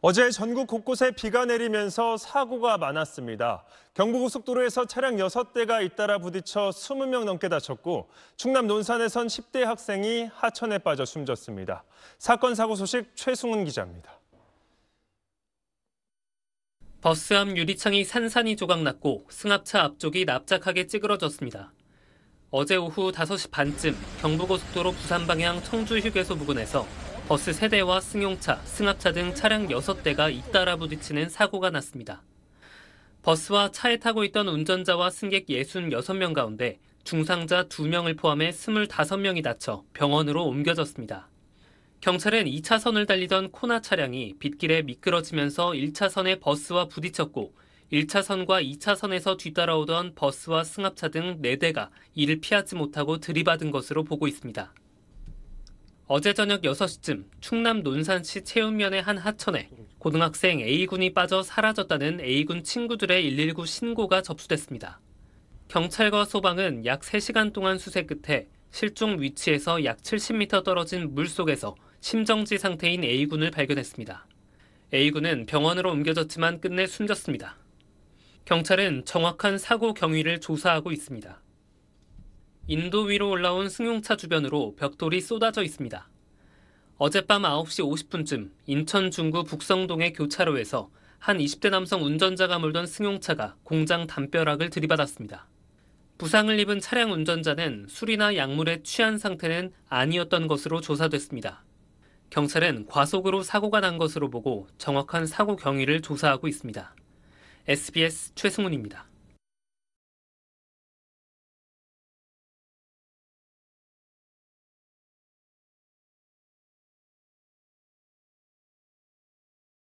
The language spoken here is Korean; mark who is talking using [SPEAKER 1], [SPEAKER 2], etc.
[SPEAKER 1] 어제 전국 곳곳에 비가 내리면서 사고가 많았습니다. 경부고속도로에서 차량 6대가 잇따라 부딪혀 20명 넘게 다쳤고 충남 논산에선 10대 학생이 하천에 빠져 숨졌습니다. 사건 사고 소식 최승훈 기자입니다.
[SPEAKER 2] 버스 앞 유리창이 산산이 조각났고 승합차 앞쪽이 납작하게 찌그러졌습니다. 어제 오후 5시 반쯤 경부고속도로 부산 방향 청주 휴게소 부근에서 버스 3대와 승용차, 승합차 등 차량 6대가 잇따라 부딪히는 사고가 났습니다. 버스와 차에 타고 있던 운전자와 승객 66명 가운데 중상자 2명을 포함해 25명이 다쳐 병원으로 옮겨졌습니다. 경찰은 2차선을 달리던 코나 차량이 빗길에 미끄러지면서 1차선의 버스와 부딪혔고 1차선과 2차선에서 뒤따라오던 버스와 승합차 등 4대가 이를 피하지 못하고 들이받은 것으로 보고 있습니다. 어제 저녁 6시쯤 충남 논산시 채운면의 한 하천에 고등학생 A군이 빠져 사라졌다는 A군 친구들의 119 신고가 접수됐습니다. 경찰과 소방은 약 3시간 동안 수색 끝에 실종 위치에서 약 70m 떨어진 물속에서 심정지 상태인 A군을 발견했습니다. A군은 병원으로 옮겨졌지만 끝내 숨졌습니다. 경찰은 정확한 사고 경위를 조사하고 있습니다. 인도 위로 올라온 승용차 주변으로 벽돌이 쏟아져 있습니다. 어젯밤 9시 50분쯤 인천 중구 북성동의 교차로에서 한 20대 남성 운전자가 몰던 승용차가 공장 담벼락을 들이받았습니다. 부상을 입은 차량 운전자는 술이나 약물에 취한 상태는 아니었던 것으로 조사됐습니다. 경찰은 과속으로 사고가 난 것으로 보고 정확한 사고 경위를 조사하고 있습니다. SBS 최승훈입니다.